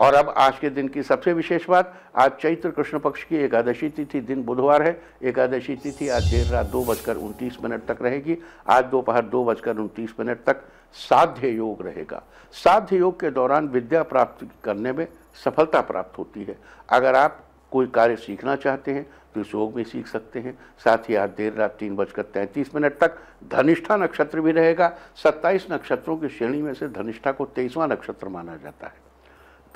और अब आज के दिन की सबसे विशेष बात आज चैत्र कृष्ण पक्ष की एकादशी तिथि दिन बुधवार है एकादशी तिथि आज देर रात दो बजकर उनतीस मिनट तक रहेगी आज दोपहर दो, बजकर उनतीस मिनट तक साध्य योग रहेगा साध्य योग के दौरान विद्या प्राप्त करने में सफलता प्राप्त होती है अगर आप कोई कार्य सीखना चाहते हैं तो इस योग में सीख सकते हैं साथ ही आज देर रात तीन बजकर तैंतीस मिनट तक धनिष्ठा नक्षत्र भी रहेगा सत्ताईस नक्षत्रों की श्रेणी में से धनिष्ठा को तेईसवां नक्षत्र माना जाता है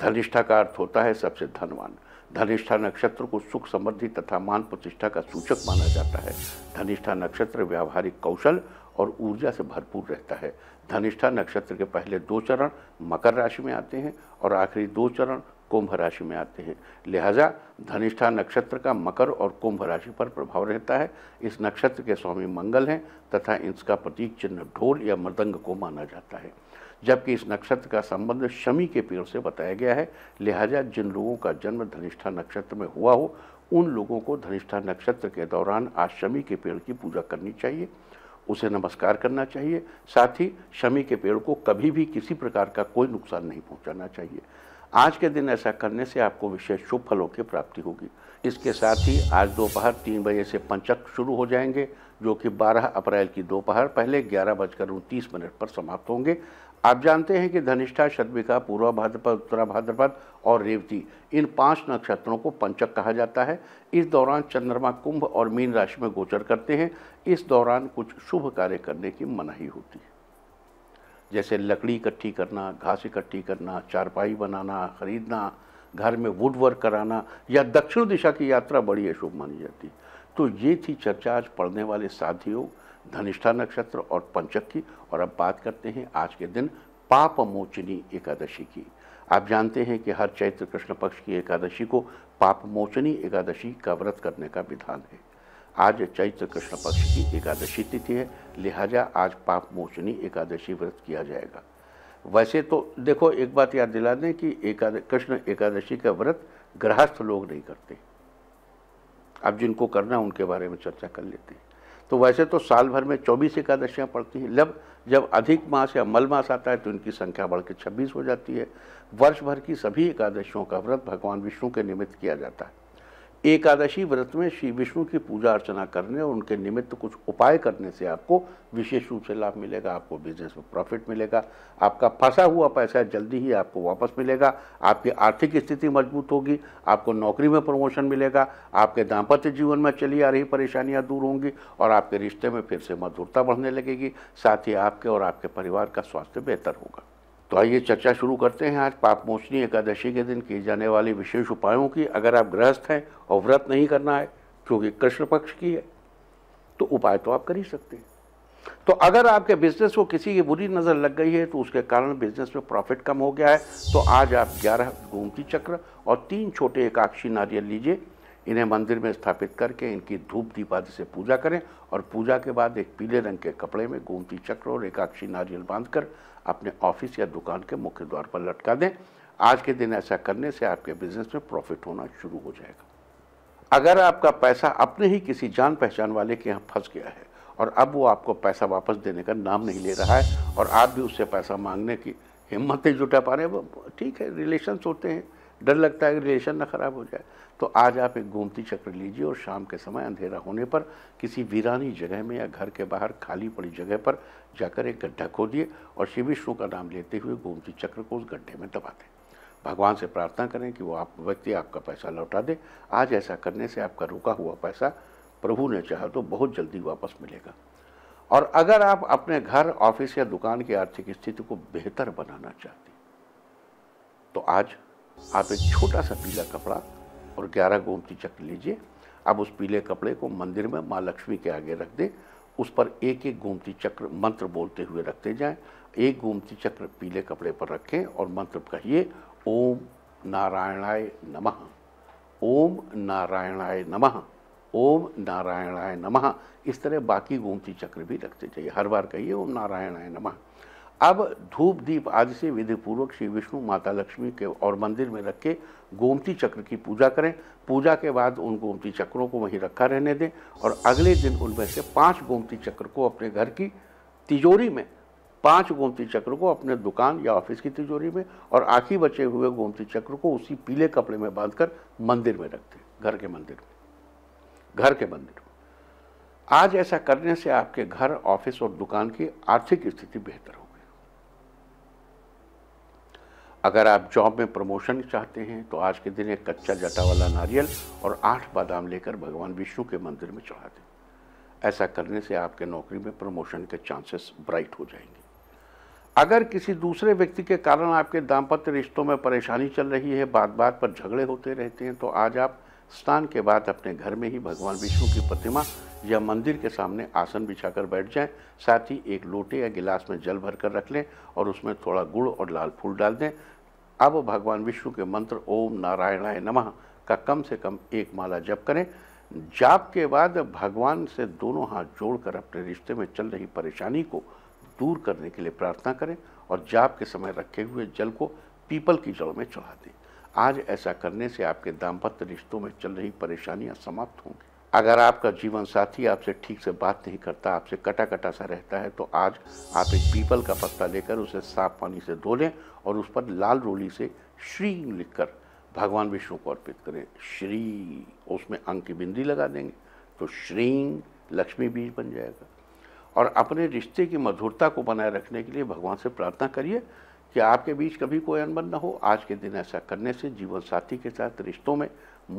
धनिष्ठा का अर्थ होता है सबसे धनवान धनिष्ठा नक्षत्र को सुख समृद्धि तथा मान प्रतिष्ठा का सूचक माना जाता है धनिष्ठा नक्षत्र व्यावहारिक कौशल और ऊर्जा से भरपूर रहता है धनिष्ठा नक्षत्र के पहले दो चरण मकर राशि में आते हैं और आखिरी दो चरण कुंभ राशि में आते हैं लिहाजा धनिष्ठा नक्षत्र का मकर और कुंभ राशि पर प्रभाव रहता है इस नक्षत्र के स्वामी मंगल हैं तथा इसका प्रतीक चिन्ह ढोल या मृदंग को माना जाता है जबकि इस नक्षत्र का संबंध शमी के पेड़ से बताया गया है लिहाजा जिन लोगों का जन्म धनिष्ठा नक्षत्र में हुआ हो उन लोगों को धनिष्ठा नक्षत्र के दौरान आज शमी के पेड़ की पूजा करनी चाहिए उसे नमस्कार करना चाहिए साथ ही शमी के पेड़ को कभी भी किसी प्रकार का कोई नुकसान नहीं पहुंचाना चाहिए आज के दिन ऐसा करने से आपको विशेष शुभ फलों की प्राप्ति होगी इसके साथ ही आज दोपहर तीन बजे से पंचक शुरू हो जाएंगे जो कि 12 अप्रैल की दोपहर पहले ग्यारह बजकर उनतीस मिनट पर समाप्त होंगे आप जानते हैं कि धनिष्ठा शतभिका पूर्वा भाद्रपद उत्तरा भाद्रपद और रेवती इन पांच नक्षत्रों को पंचक कहा जाता है इस दौरान चंद्रमा कुंभ और मीन राशि में गोचर करते हैं इस दौरान कुछ शुभ कार्य करने की मनाही होती है जैसे लकड़ी इकट्ठी करना घास इकट्ठी करना चारपाई बनाना खरीदना घर में वुड वर्क कराना या दक्षिण दिशा की यात्रा बड़ी अशुभ मानी जाती तो ये थी चर्चा आज पढ़ने वाले साथियों धनिष्ठा नक्षत्र और पंचक की और अब बात करते हैं आज के दिन पाप मोचनी एकादशी की आप जानते हैं कि हर चैत्र कृष्ण पक्ष की एकादशी को पाप मोचनी एकादशी का व्रत करने का विधान है आज चैत्र कृष्ण पक्ष की एकादशी तिथि है लिहाजा आज पाप मोचनी एकादशी व्रत किया जाएगा वैसे तो देखो एक बात याद दिला दें कि एकाद कृष्ण एकादशी का व्रत गृहस्थ लोग नहीं करते अब जिनको करना उनके बारे में चर्चा कर लेते हैं तो वैसे तो साल भर में चौबीस एकादशियाँ पड़ती हैं लब जब अधिक मास या मल मास आता है तो इनकी संख्या बढ़ के छब्बीस हो जाती है वर्ष भर की सभी एकादशियों का व्रत भगवान विष्णु के निमित्त किया जाता है एकादशी व्रत में श्री विष्णु की पूजा अर्चना करने और उनके निमित्त कुछ उपाय करने से आपको विशेष रूप से लाभ मिलेगा आपको बिजनेस में प्रॉफिट मिलेगा आपका फंसा हुआ पैसा जल्दी ही आपको वापस मिलेगा आपकी आर्थिक स्थिति मजबूत होगी आपको नौकरी में प्रमोशन मिलेगा आपके दाम्पत्य जीवन में चली आ रही परेशानियाँ दूर होंगी और आपके रिश्ते में फिर से मधुरता बढ़ने लगेगी साथ ही आपके और आपके परिवार का स्वास्थ्य बेहतर होगा तो आइए चर्चा शुरू करते हैं आज मोचनी एकादशी के दिन किए जाने वाले विशेष उपायों की अगर आप गृहस्थ हैं और व्रत नहीं करना है क्योंकि कृष्ण पक्ष की है तो उपाय तो आप कर ही सकते हैं तो अगर आपके बिजनेस को किसी की बुरी नज़र लग गई है तो उसके कारण बिजनेस में प्रॉफिट कम हो गया है तो आज आप ग्यारह गोमती चक्र और तीन छोटे एकाक्षी नारियल लीजिए इन्हें मंदिर में स्थापित करके इनकी धूप दीपादि से पूजा करें और पूजा के बाद एक पीले रंग के कपड़े में गोमती चक्र और एकाक्षी नारियल बांधकर अपने ऑफिस या दुकान के मुख्य द्वार पर लटका दें आज के दिन ऐसा करने से आपके बिजनेस में प्रॉफिट होना शुरू हो जाएगा अगर आपका पैसा अपने ही किसी जान पहचान वाले के यहाँ फंस गया है और अब वो आपको पैसा वापस देने का नाम नहीं ले रहा है और आप भी उससे पैसा मांगने की हिम्मत नहीं जुटा पा रहे हैं ठीक है रिलेशन्स होते हैं डर लगता है कि रिलेशन ना खराब हो जाए तो आज आप एक गोमती चक्र लीजिए और शाम के समय अंधेरा होने पर किसी वीरानी जगह में या घर के बाहर खाली पड़ी जगह पर जाकर एक गड्ढा खोदिए और श्री विष्णु का नाम लेते हुए गोमती चक्र को उस गड्ढे में दबा दें भगवान से प्रार्थना करें कि वो आप व्यक्ति आपका पैसा लौटा दे आज ऐसा करने से आपका रुका हुआ पैसा प्रभु ने चाह तो बहुत जल्दी वापस मिलेगा और अगर आप अपने घर ऑफिस या दुकान की आर्थिक स्थिति को बेहतर बनाना चाहते तो आज आप एक छोटा सा पीला कपड़ा और ग्यारह गोमती चक्र लीजिए अब उस पीले कपड़े को मंदिर में माँ लक्ष्मी के आगे रख दें उस पर एक एक गोमती चक्र मंत्र बोलते हुए रखते जाएं एक गोमती चक्र पीले कपड़े पर रखें और मंत्र कहिए ओम नारायणाय नमः ओम नारायणाय नमः ओम नारायणाय नमः इस तरह बाकी गोमती चक्र भी रखते जाइए हर बार कहिए ओम नारायणाय नमः अब धूप दीप आदि से विधि पूर्वक श्री विष्णु माता लक्ष्मी के और मंदिर में रख के गोमती चक्र की पूजा करें पूजा के बाद उन गोमती चक्रों को वहीं रखा रहने दें और अगले दिन उनमें से पांच गोमती चक्र को अपने घर की तिजोरी में पांच गोमती चक्र को अपने दुकान या ऑफिस की तिजोरी में और आखिरी बचे हुए गोमती चक्र को उसी पीले कपड़े में बांधकर मंदिर में रख दें घर के मंदिर में घर के मंदिर में आज ऐसा करने से आपके घर ऑफिस और दुकान की आर्थिक स्थिति बेहतर होगी अगर आप जॉब में प्रमोशन चाहते हैं तो आज के दिन एक कच्चा जटा वाला नारियल और आठ बादाम लेकर भगवान विष्णु के मंदिर में चढ़ा दें ऐसा करने से आपके नौकरी में प्रमोशन के चांसेस ब्राइट हो जाएंगे अगर किसी दूसरे व्यक्ति के कारण आपके दाम्पत्य रिश्तों में परेशानी चल रही है बात बात पर झगड़े होते रहते हैं तो आज आप स्नान के बाद अपने घर में ही भगवान विष्णु की प्रतिमा या मंदिर के सामने आसन बिछाकर बैठ जाएं साथ ही एक लोटे या गिलास में जल भरकर रख लें और उसमें थोड़ा गुड़ और लाल फूल डाल दें अब भगवान विष्णु के मंत्र ओम नारायणाय नमः का कम से कम एक माला जप करें जाप के बाद भगवान से दोनों हाथ जोड़कर अपने रिश्ते में चल रही परेशानी को दूर करने के लिए प्रार्थना करें और जाप के समय रखे हुए जल को पीपल की जड़ों में चढ़ा दें आज ऐसा करने से आपके दाम्पत्य रिश्तों में चल रही परेशानियां समाप्त होंगी अगर आपका जीवन साथी आपसे ठीक से बात नहीं करता आपसे कटा कटा सा रहता है तो आज आप एक पीपल का पत्ता लेकर उसे साफ पानी से धो लें और उस पर लाल रोली से श्री लिखकर भगवान विष्णु को अर्पित करें श्री उसमें अंक की बिंदी लगा देंगे तो श्री लक्ष्मी बीज बन जाएगा और अपने रिश्ते की मधुरता को बनाए रखने के लिए भगवान से प्रार्थना करिए कि आपके बीच कभी कोई अनबन ना हो आज के दिन ऐसा करने से जीवन साथी के साथ रिश्तों में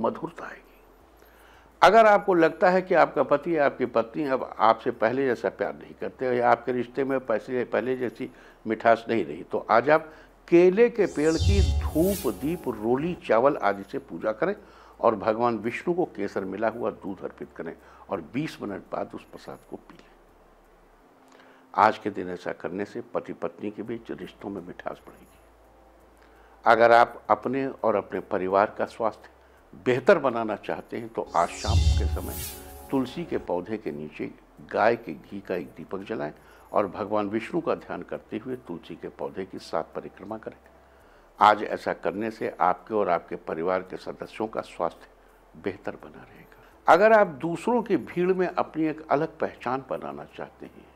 मधुरता आएगी अगर आपको लगता है कि आपका पति या आपकी पत्नी अब आपसे पहले जैसा प्यार नहीं करते या आपके रिश्ते में पैसे पहले जैसी मिठास नहीं रही तो आज आप केले के पेड़ की धूप दीप रोली चावल आदि से पूजा करें और भगवान विष्णु को केसर मिला हुआ दूध अर्पित करें और 20 मिनट बाद उस प्रसाद को पी लें आज के दिन ऐसा करने से पति पत्नी के बीच रिश्तों में मिठास बढ़ेगी अगर आप अपने और अपने परिवार का स्वास्थ्य बेहतर बनाना चाहते हैं तो आज शाम के समय तुलसी के पौधे के नीचे गाय के घी का एक दीपक जलाएं और भगवान विष्णु का ध्यान करते हुए तुलसी के पौधे की सात परिक्रमा करें आज ऐसा करने से आपके और आपके परिवार के सदस्यों का स्वास्थ्य बेहतर बना रहेगा अगर आप दूसरों की भीड़ में अपनी एक अलग पहचान बनाना चाहते हैं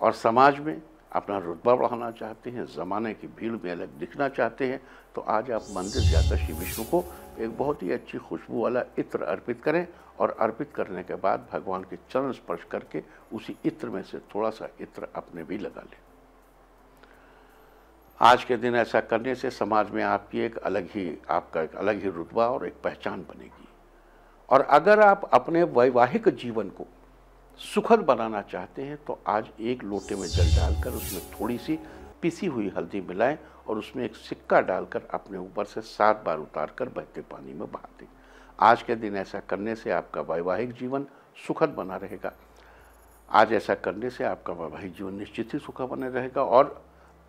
और समाज में अपना रुतबा बढ़ाना चाहते हैं ज़माने की भीड़ में अलग दिखना चाहते हैं तो आज आप मंदिर जाकर श्री विष्णु को एक बहुत ही अच्छी खुशबू वाला इत्र अर्पित करें और अर्पित करने के बाद भगवान के चरण स्पर्श करके उसी इत्र में से थोड़ा सा इत्र अपने भी लगा लें आज के दिन ऐसा करने से समाज में आपकी एक अलग ही आपका एक अलग ही रुतबा और एक पहचान बनेगी और अगर आप अपने वैवाहिक जीवन को सुखद बनाना चाहते हैं तो आज एक लोटे में जल डालकर उसमें थोड़ी सी पिसी हुई हल्दी मिलाएं और उसमें एक सिक्का डालकर अपने ऊपर से सात बार उतार कर बहते पानी में बहा दें आज के दिन ऐसा करने से आपका वैवाहिक जीवन सुखद बना रहेगा आज ऐसा करने से आपका वैवाहिक जीवन निश्चित ही सुखद बने रहेगा और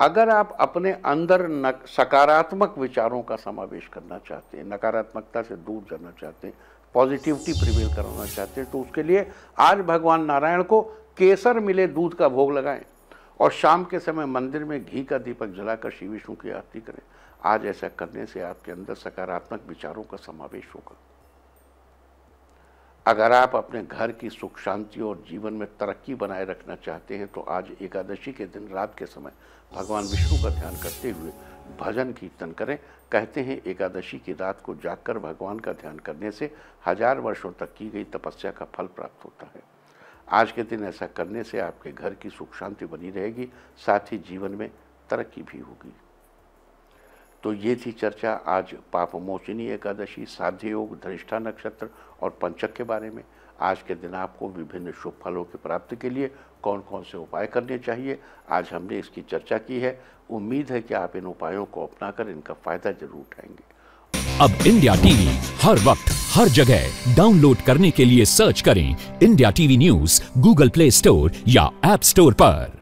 अगर आप अपने अंदर नक, सकारात्मक विचारों का समावेश करना चाहते हैं नकारात्मकता से दूर जाना चाहते हैं पॉजिटिविटी प्रिवेल कराना चाहते हैं तो उसके लिए आज भगवान नारायण को केसर मिले दूध का भोग लगाएं और शाम के समय मंदिर में घी का दीपक जलाकर श्री विष्णु की आरती करें आज ऐसा करने से आपके अंदर सकारात्मक विचारों का समावेश होगा अगर आप अपने घर की सुख शांति और जीवन में तरक्की बनाए रखना चाहते हैं तो आज एकादशी के दिन रात के समय भगवान विष्णु का ध्यान करते हुए भजन कीर्तन करें कहते हैं एकादशी की रात को जागकर भगवान का ध्यान करने से हजार वर्षों तक की गई तपस्या का फल प्राप्त होता है आज के दिन ऐसा करने से आपके घर की सुख शांति बनी रहेगी साथ ही जीवन में तरक्की भी होगी तो ये थी चर्चा आज पापमोचनी एकादशी साध्य योग धनिष्ठा नक्षत्र और पंचक के बारे में आज के दिन आपको विभिन्न शुभ फलों की प्राप्ति के लिए कौन कौन से उपाय करने चाहिए आज हमने इसकी चर्चा की है उम्मीद है कि आप इन उपायों को अपनाकर इनका फायदा जरूर उठाएंगे अब इंडिया टीवी हर वक्त हर जगह डाउनलोड करने के लिए सर्च करें India TV news Google Play Store या एप स्टोर पर